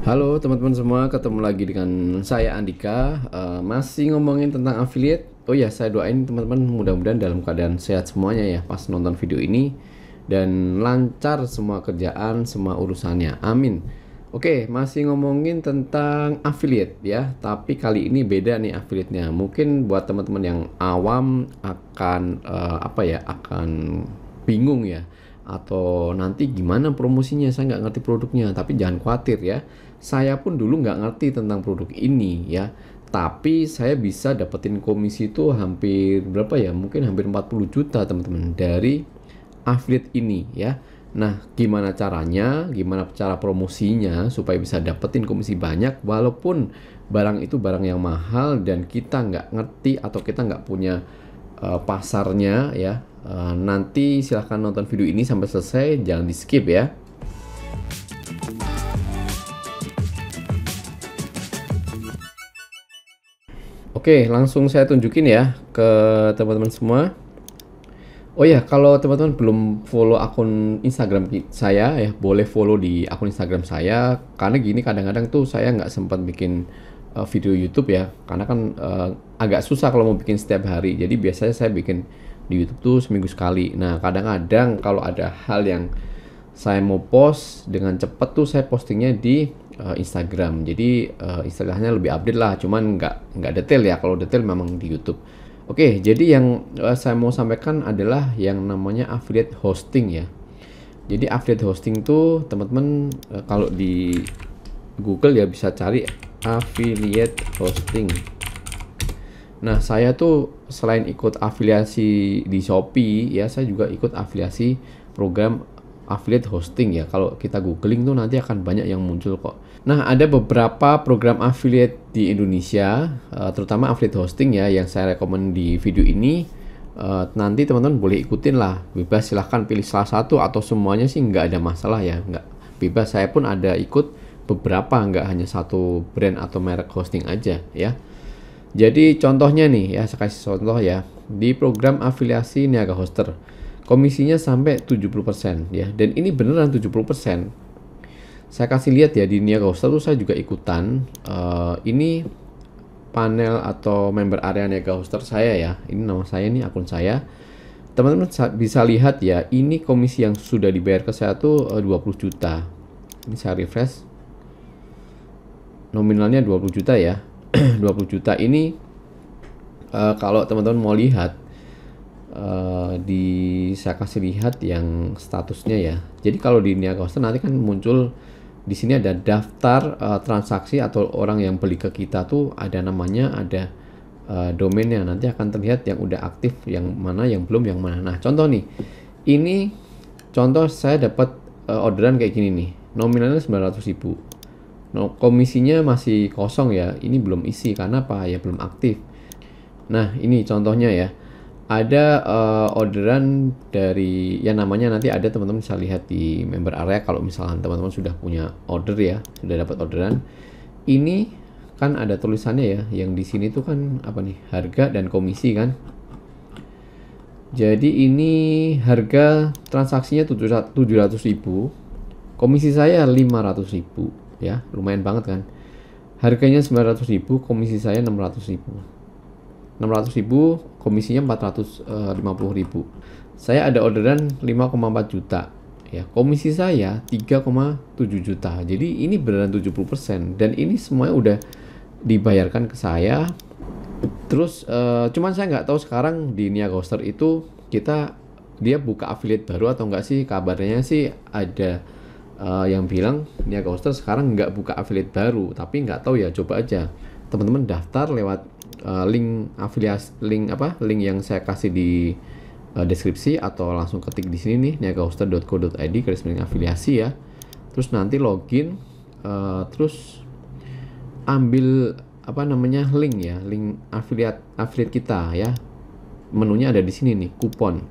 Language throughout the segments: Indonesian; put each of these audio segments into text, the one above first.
Halo teman-teman semua, ketemu lagi dengan saya Andika. Uh, masih ngomongin tentang affiliate. Oh ya, saya doain teman-teman mudah-mudahan dalam keadaan sehat semuanya ya pas nonton video ini dan lancar semua kerjaan, semua urusannya. Amin. Oke, masih ngomongin tentang affiliate ya, tapi kali ini beda nih affiliate-nya. Mungkin buat teman-teman yang awam akan uh, apa ya, akan bingung ya atau nanti gimana promosinya saya nggak ngerti produknya tapi jangan khawatir ya saya pun dulu nggak ngerti tentang produk ini ya tapi saya bisa dapetin komisi itu hampir berapa ya mungkin hampir 40 juta teman-teman dari affiliate ini ya nah gimana caranya gimana cara promosinya supaya bisa dapetin komisi banyak walaupun barang itu barang yang mahal dan kita nggak ngerti atau kita nggak punya uh, pasarnya ya uh, nanti silahkan nonton video ini sampai selesai jangan di skip ya Oke, langsung saya tunjukin ya ke teman-teman semua. Oh ya, kalau teman-teman belum follow akun Instagram saya ya, boleh follow di akun Instagram saya. Karena gini kadang-kadang tuh saya nggak sempat bikin uh, video YouTube ya, karena kan uh, agak susah kalau mau bikin setiap hari. Jadi biasanya saya bikin di YouTube tuh seminggu sekali. Nah, kadang-kadang kalau ada hal yang saya mau post dengan cepat tuh saya postingnya di uh, Instagram. Jadi uh, istilahnya lebih update lah, cuman nggak nggak detail ya. Kalau detail memang di YouTube. Oke, jadi yang uh, saya mau sampaikan adalah yang namanya affiliate hosting ya. Jadi affiliate hosting tuh teman-teman uh, kalau di Google ya bisa cari affiliate hosting. Nah, saya tuh selain ikut afiliasi di Shopee, ya saya juga ikut afiliasi program affiliate hosting ya. Kalau kita googling tuh nanti akan banyak yang muncul kok. Nah, ada beberapa program affiliate di Indonesia, eh, terutama affiliate hosting ya, yang saya rekomend di video ini. Eh, nanti teman-teman boleh ikutin lah, bebas silahkan pilih salah satu atau semuanya sih nggak ada masalah ya, nggak bebas. Saya pun ada ikut beberapa, nggak hanya satu brand atau merek hosting aja ya. Jadi contohnya nih ya, saya kasih contoh ya, di program afiliasi niaga hoster, komisinya sampai 70% ya, dan ini beneran 70% saya kasih lihat ya di Nia Costa tuh saya juga ikutan uh, ini panel atau member area Nia Hoster saya ya. Ini nama saya ini akun saya. Teman-teman bisa lihat ya, ini komisi yang sudah dibayar ke saya tuh 20 eh, juta. Ini saya refresh. Nominalnya 20 juta ya. 20 juta ini uh, kalau teman-teman mau lihat uh, di saya kasih lihat yang statusnya ya. Jadi kalau di Niaga Hoster nanti kan muncul di sini ada daftar uh, transaksi atau orang yang beli ke kita tuh ada namanya ada uh, domainnya nanti akan terlihat yang udah aktif yang mana yang belum yang mana nah contoh nih ini contoh saya dapat uh, orderan kayak gini nih nominalnya 900 ribu no, komisinya masih kosong ya ini belum isi karena apa ya belum aktif nah ini contohnya ya ada uh, orderan dari ya namanya nanti ada teman-teman bisa lihat di member area kalau misalnya teman-teman sudah punya order ya sudah dapat orderan ini kan ada tulisannya ya yang di sini tuh kan apa nih harga dan komisi kan jadi ini harga transaksinya 700.000 komisi saya 500.000 ya lumayan banget kan harganya 900.000 komisi saya 600.000 600 ribu, komisinya 450 eh, ribu. Saya ada orderan 5,4 juta. Ya, komisi saya 3,7 juta. Jadi ini beneran 70% dan ini semuanya udah dibayarkan ke saya. Terus uh, cuman saya nggak tahu sekarang di Niagoster itu kita dia buka affiliate baru atau enggak sih? Kabarnya sih ada uh, yang bilang Niagoster sekarang nggak buka affiliate baru, tapi nggak tahu ya coba aja. Teman-teman daftar lewat uh, link afiliasi link apa link yang saya kasih di uh, deskripsi atau langsung ketik di sini nih niagahoster.co.id garis miring afiliasi ya terus nanti login uh, terus ambil apa namanya link ya link afiliat afiliat kita ya menunya ada di sini nih kupon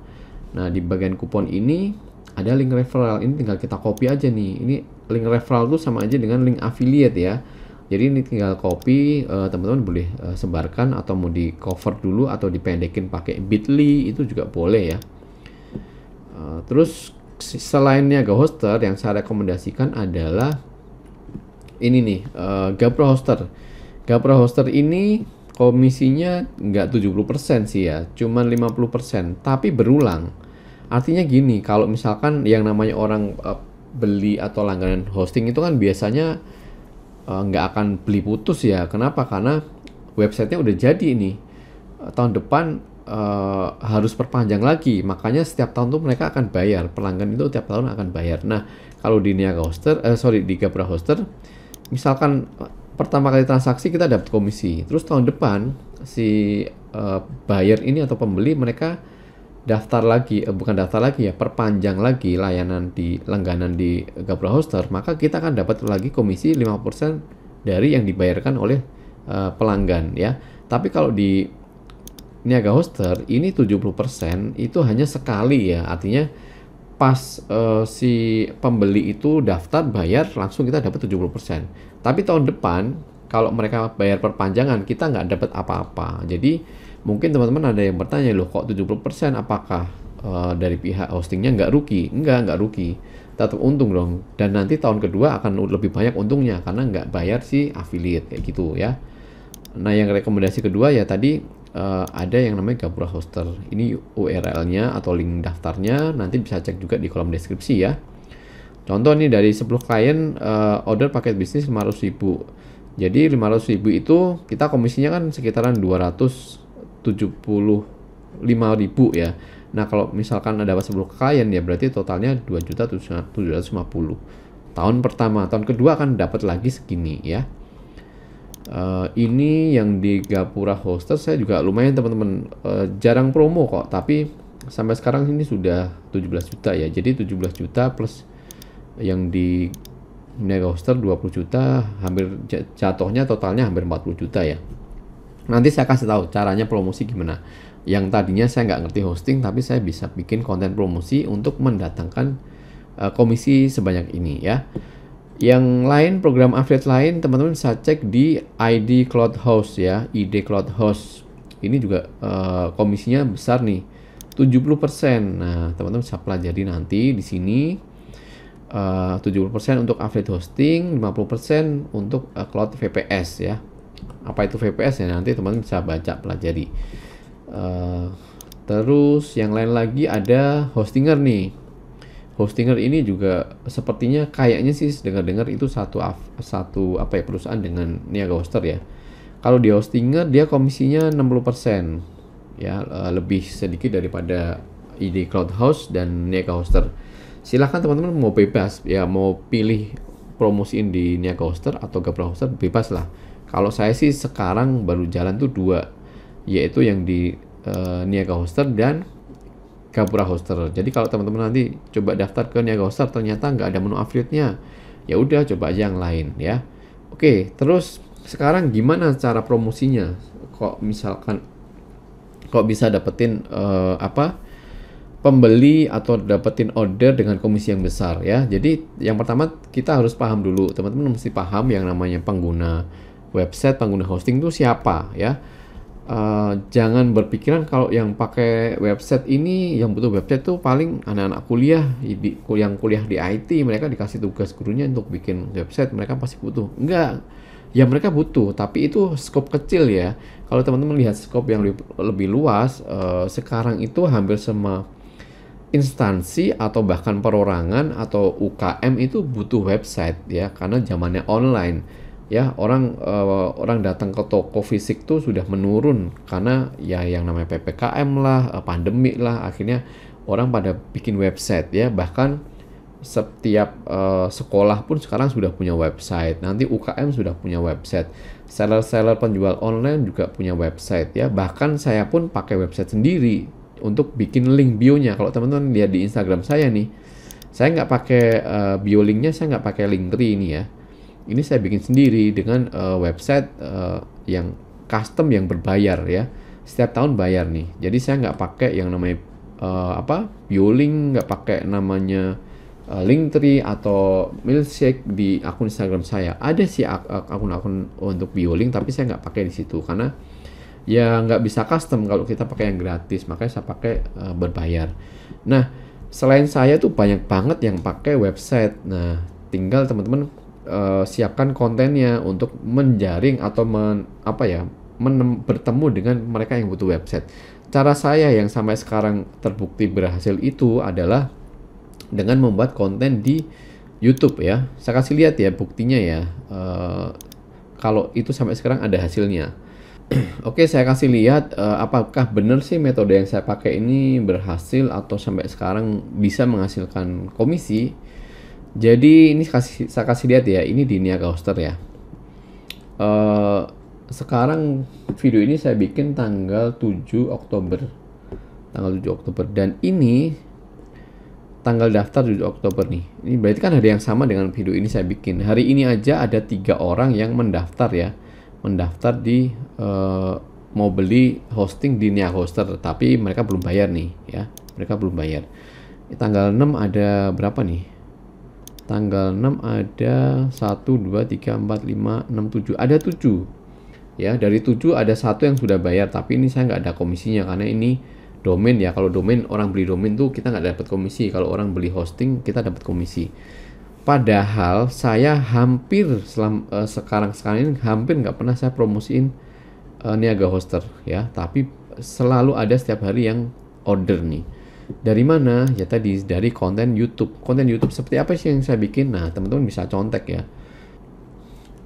nah di bagian kupon ini ada link referral ini tinggal kita copy aja nih ini link referral tuh sama aja dengan link affiliate ya jadi ini tinggal copy eh, teman-teman uh, boleh uh, sebarkan atau mau di cover dulu atau dipendekin pakai Bitly itu juga boleh ya. Uh, terus selain Niaga Hoster yang saya rekomendasikan adalah ini nih uh, Gapro Hoster. Gapro Hoster ini komisinya nggak 70% sih ya, cuman 50%, tapi berulang. Artinya gini, kalau misalkan yang namanya orang uh, beli atau langganan hosting itu kan biasanya Eh, nggak uh, akan beli putus ya. Kenapa? Karena websitenya udah jadi ini. Eh, tahun depan uh, harus perpanjang lagi. Makanya setiap tahun tuh mereka akan bayar. Pelanggan itu tiap tahun akan bayar. Nah, kalau di Niaga Hoster, uh, sorry di Gabra Hoster, misalkan pertama kali transaksi kita dapat komisi. Terus tahun depan si uh, buyer ini atau pembeli mereka daftar lagi, eh, bukan daftar lagi ya, perpanjang lagi layanan di langganan di gabra Hoster, maka kita akan dapat lagi komisi 5% dari yang dibayarkan oleh eh, pelanggan ya. Tapi kalau di Niaga Hoster ini 70% itu hanya sekali ya, artinya pas eh, si pembeli itu daftar bayar langsung kita dapat 70%. Tapi tahun depan kalau mereka bayar perpanjangan kita nggak dapat apa-apa. Jadi mungkin teman-teman ada yang bertanya loh kok 70% apakah uh, dari pihak hostingnya nggak rugi? nggak nggak rugi. Tetap untung dong. Dan nanti tahun kedua akan lebih banyak untungnya karena nggak bayar si affiliate kayak gitu ya. Nah yang rekomendasi kedua ya tadi uh, ada yang namanya Gapura Hoster. Ini URL-nya atau link daftarnya nanti bisa cek juga di kolom deskripsi ya. Contoh nih dari 10 klien uh, order paket bisnis 500 ribu jadi 500 ribu itu kita komisinya kan sekitaran 275 ribu ya. Nah kalau misalkan ada 10 klien ya berarti totalnya 2.750. Tahun pertama, tahun kedua akan dapat lagi segini ya. Uh, ini yang di Gapura Hoster saya juga lumayan teman-teman uh, jarang promo kok tapi sampai sekarang ini sudah 17 juta ya jadi 17 juta plus yang di nilai roster 20 juta hampir jatuhnya totalnya hampir 40 juta ya nanti saya kasih tahu caranya promosi gimana yang tadinya saya nggak ngerti hosting tapi saya bisa bikin konten promosi untuk mendatangkan uh, komisi sebanyak ini ya yang lain program affiliate lain teman-teman bisa cek di ID Cloud Host ya ID Cloud Host. ini juga uh, komisinya besar nih 70% nah teman-teman bisa pelajari nanti di sini Eh, uh, 70% untuk affiliate hosting, 50% untuk uh, cloud VPS ya. Apa itu VPS ya nanti teman-teman bisa baca pelajari. Uh, terus yang lain lagi ada hostinger nih. Hostinger ini juga sepertinya kayaknya sih dengar-dengar itu satu satu apa ya perusahaan dengan niaga hoster ya. Kalau di hostinger dia komisinya 60% ya lebih sedikit daripada ID cloud house dan niaga hoster silahkan teman-teman mau bebas ya mau pilih promosiin di Niaga Hoster atau Gabra Hoster bebas lah kalau saya sih sekarang baru jalan tuh dua yaitu yang di uh, eh, Niaga Hoster dan Gapura Hoster jadi kalau teman-teman nanti coba daftar ke Niaga Hoster ternyata nggak ada menu affiliate-nya ya udah coba aja yang lain ya oke terus sekarang gimana cara promosinya kok misalkan kok bisa dapetin uh, apa pembeli atau dapetin order dengan komisi yang besar ya. Jadi yang pertama kita harus paham dulu, teman-teman mesti paham yang namanya pengguna website, pengguna hosting itu siapa ya. Uh, jangan berpikiran kalau yang pakai website ini, yang butuh website tuh paling anak-anak kuliah yang kuliah di IT, mereka dikasih tugas gurunya untuk bikin website, mereka pasti butuh. Enggak, ya mereka butuh tapi itu scope kecil ya kalau teman-teman lihat scope yang lebih, luas uh, sekarang itu hampir semua instansi atau bahkan perorangan atau UKM itu butuh website ya karena zamannya online ya orang uh, orang datang ke toko fisik tuh sudah menurun karena ya yang namanya PPKM lah, eh, pandemi lah akhirnya orang pada bikin website ya bahkan setiap uh, sekolah pun sekarang sudah punya website. Nanti UKM sudah punya website. Seller-seller penjual online juga punya website ya. Bahkan saya pun pakai website sendiri untuk bikin link bio-nya. Kalau teman-teman lihat di Instagram saya nih, saya nggak pakai uh, bio link-nya, saya nggak pakai link Linktree ini ya. Ini saya bikin sendiri dengan uh, website uh, yang custom yang berbayar ya. Setiap tahun bayar nih. Jadi saya nggak pakai yang namanya uh, apa bio link, nggak pakai namanya uh, Linktree atau Milkshake di akun Instagram saya. Ada sih akun-akun untuk bio link, tapi saya nggak pakai di situ karena ya nggak bisa custom kalau kita pakai yang gratis makanya saya pakai uh, berbayar nah selain saya tuh banyak banget yang pakai website nah tinggal teman-teman uh, siapkan kontennya untuk menjaring atau men, apa ya menem, bertemu dengan mereka yang butuh website cara saya yang sampai sekarang terbukti berhasil itu adalah dengan membuat konten di YouTube ya saya kasih lihat ya buktinya ya uh, kalau itu sampai sekarang ada hasilnya Oke, saya kasih lihat uh, apakah benar sih metode yang saya pakai ini berhasil atau sampai sekarang bisa menghasilkan komisi. Jadi ini kasih, saya kasih lihat ya, ini di Niaga Hoster ya. Uh, sekarang video ini saya bikin tanggal 7 Oktober. Tanggal 7 Oktober dan ini tanggal daftar 7 Oktober nih. Ini berarti kan hari yang sama dengan video ini saya bikin. Hari ini aja ada tiga orang yang mendaftar ya mendaftar di uh, mau beli hosting di Nia Hoster tapi mereka belum bayar nih ya mereka belum bayar tanggal 6 ada berapa nih tanggal 6 ada 1 2 3 4 5 6 7 ada 7 ya dari 7 ada satu yang sudah bayar tapi ini saya nggak ada komisinya karena ini domain ya kalau domain orang beli domain tuh kita nggak dapat komisi kalau orang beli hosting kita dapat komisi Padahal saya hampir selam, uh, eh, sekarang sekarang ini hampir nggak pernah saya promosiin uh, niaga hoster ya, tapi selalu ada setiap hari yang order nih. Dari mana? Ya tadi dari konten YouTube. Konten YouTube seperti apa sih yang saya bikin? Nah, teman-teman bisa contek ya.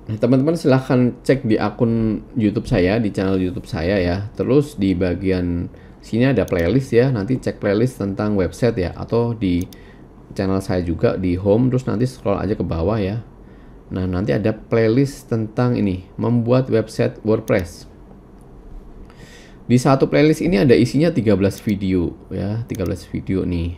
Nah, teman-teman silahkan cek di akun YouTube saya, di channel YouTube saya ya. Terus di bagian sini ada playlist ya. Nanti cek playlist tentang website ya atau di channel saya juga di home terus nanti scroll aja ke bawah ya. Nah, nanti ada playlist tentang ini, membuat website WordPress. Di satu playlist ini ada isinya 13 video ya, 13 video nih.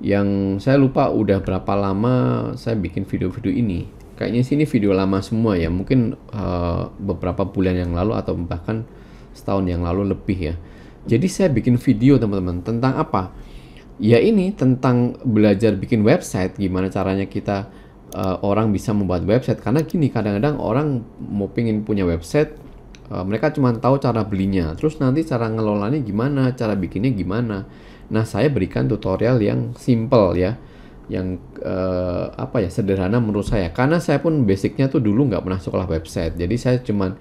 Yang saya lupa udah berapa lama saya bikin video-video ini. Kayaknya sini video lama semua ya, mungkin uh, beberapa bulan yang lalu atau bahkan setahun yang lalu lebih ya. Jadi saya bikin video teman-teman tentang apa? ya ini tentang belajar bikin website gimana caranya kita uh, orang bisa membuat website karena gini kadang-kadang orang mau pingin punya website uh, mereka cuma tahu cara belinya terus nanti cara ngelolanya gimana cara bikinnya gimana nah saya berikan tutorial yang simple ya yang uh, apa ya sederhana menurut saya karena saya pun basicnya tuh dulu nggak pernah sekolah website jadi saya cuman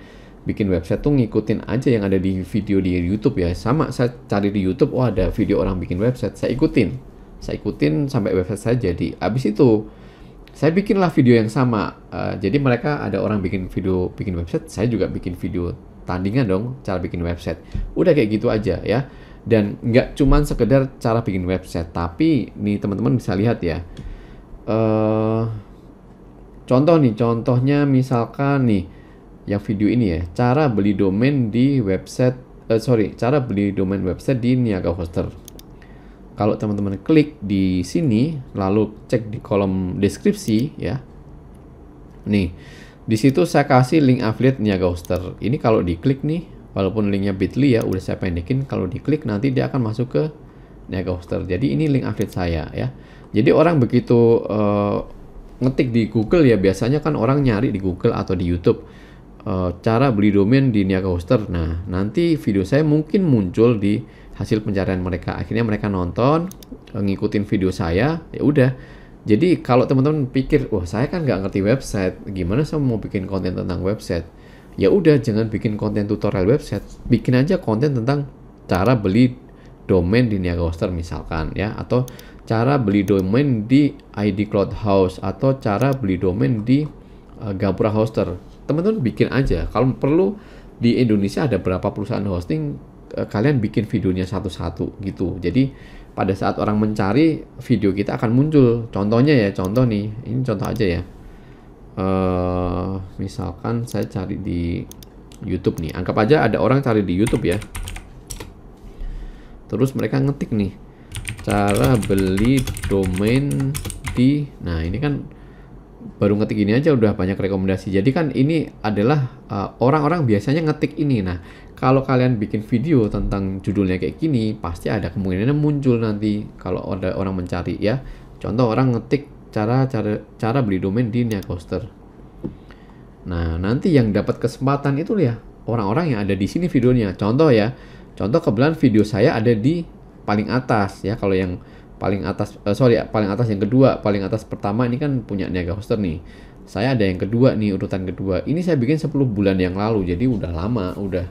bikin website tuh ngikutin aja yang ada di video di YouTube ya. Sama saya cari di YouTube, oh ada video orang bikin website, saya ikutin. Saya ikutin sampai website saya jadi. Habis itu saya bikinlah video yang sama. Uh, jadi mereka ada orang bikin video bikin website, saya juga bikin video tandingan dong cara bikin website. Udah kayak gitu aja ya. Dan nggak cuman sekedar cara bikin website, tapi nih teman-teman bisa lihat ya. Uh, contoh nih, contohnya misalkan nih yang video ini ya, cara beli domain di website, uh, sorry, cara beli domain website di Niaga Hoster. Kalau teman-teman klik di sini, lalu cek di kolom deskripsi ya. Nih, di situ saya kasih link affiliate Niaga Hoster. Ini kalau diklik nih, walaupun linknya bit.ly ya, udah saya pendekin, kalau diklik nanti dia akan masuk ke Niaga Hoster. Jadi ini link affiliate saya ya. Jadi orang begitu uh, ngetik di Google ya, biasanya kan orang nyari di Google atau di YouTube uh, cara beli domain di Niaga Hoster. Nah, nanti video saya mungkin muncul di hasil pencarian mereka. Akhirnya mereka nonton, eh, ngikutin video saya, ya udah. Jadi kalau teman-teman pikir, wah saya kan nggak ngerti website, gimana saya mau bikin konten tentang website? Ya udah, jangan bikin konten tutorial website, bikin aja konten tentang cara beli domain di Niaga Hoster misalkan ya, atau cara beli domain di ID Cloud House atau cara beli domain di eh, Gapura Hoster teman-teman bikin aja kalau perlu di Indonesia ada berapa perusahaan hosting eh, kalian bikin videonya satu-satu gitu jadi pada saat orang mencari video kita akan muncul contohnya ya contoh nih ini contoh aja ya uh, misalkan saya cari di YouTube nih anggap aja ada orang cari di YouTube ya terus mereka ngetik nih cara beli domain di nah ini kan baru ngetik ini aja udah banyak rekomendasi. Jadi kan ini adalah eh, orang-orang uh, biasanya ngetik ini. Nah, kalau kalian bikin video tentang judulnya kayak gini, pasti ada kemungkinan muncul nanti kalau ada orang mencari ya. Contoh orang ngetik cara cara cara beli domain di Coaster Nah, nanti yang dapat kesempatan itu ya orang-orang yang ada di sini videonya. Contoh ya, contoh kebetulan video saya ada di paling atas ya kalau yang paling atas uh, sorry paling atas yang kedua paling atas pertama ini kan punya niaga hoster nih saya ada yang kedua nih urutan kedua ini saya bikin 10 bulan yang lalu jadi udah lama udah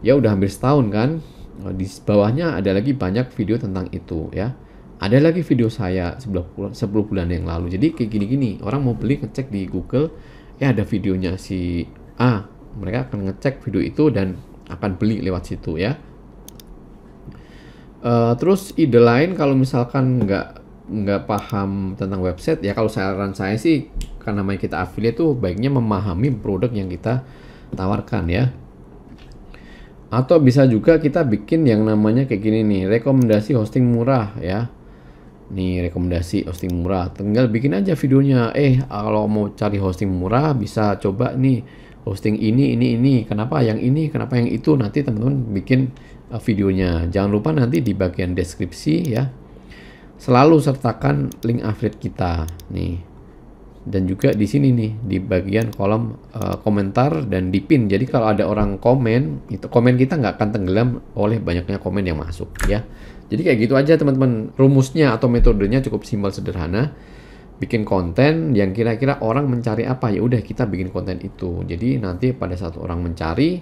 ya udah hampir setahun kan eh, di bawahnya ada lagi banyak video tentang itu ya ada lagi video saya 10 bulan, 10 bulan yang lalu jadi kayak gini-gini orang mau beli ngecek di Google ya ada videonya si A mereka akan ngecek video itu dan akan beli lewat situ ya Uh, terus ide lain kalau misalkan nggak nggak paham tentang website ya kalau saran saya sih karena namanya kita affiliate tuh baiknya memahami produk yang kita tawarkan ya atau bisa juga kita bikin yang namanya kayak gini nih rekomendasi hosting murah ya nih rekomendasi hosting murah tinggal bikin aja videonya eh kalau mau cari hosting murah bisa coba nih hosting ini ini ini kenapa yang ini kenapa yang itu nanti teman-teman bikin Eh, videonya. Jangan lupa nanti di bagian deskripsi ya. Selalu sertakan link affiliate kita nih. Dan juga di sini nih di bagian kolom uh, komentar dan di pin. Jadi kalau ada orang komen, itu komen kita nggak akan tenggelam oleh banyaknya komen yang masuk ya. Jadi kayak gitu aja teman-teman. Rumusnya atau metodenya cukup simpel sederhana bikin konten yang kira-kira orang mencari apa ya udah kita bikin konten itu jadi nanti pada saat orang mencari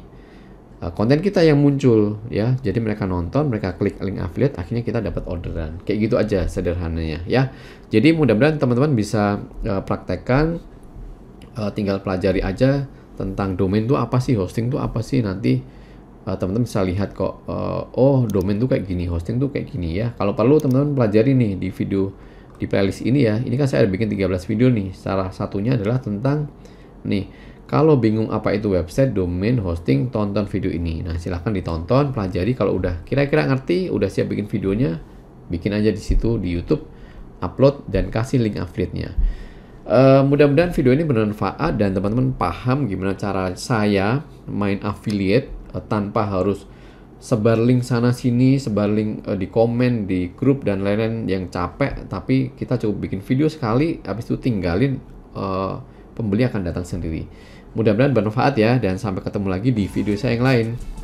Eh, konten kita yang muncul ya jadi mereka nonton mereka klik link affiliate akhirnya kita dapat orderan kayak gitu aja sederhananya ya jadi mudah-mudahan teman-teman bisa uh, praktekkan uh, tinggal pelajari aja tentang domain itu apa sih hosting itu apa sih nanti teman-teman uh, bisa lihat kok uh, oh domain tuh kayak gini hosting tuh kayak gini ya kalau perlu teman-teman pelajari nih di video di playlist ini ya ini kan saya ada bikin 13 video nih salah satunya adalah tentang nih kalau bingung apa itu website, domain, hosting, tonton video ini. Nah, silahkan ditonton, pelajari kalau udah kira-kira ngerti, udah siap bikin videonya, bikin aja di situ di YouTube, upload dan kasih link affiliate-nya. Uh, mudah-mudahan video ini bermanfaat dan teman-teman paham gimana cara saya main affiliate uh, tanpa harus sebar link sana sini, sebar link uh, di komen, di grup dan lain-lain yang capek, tapi kita cukup bikin video sekali habis itu tinggalin uh, pembeli akan datang sendiri. Mudah-mudahan bermanfaat ya, dan sampai ketemu lagi di video saya yang lain.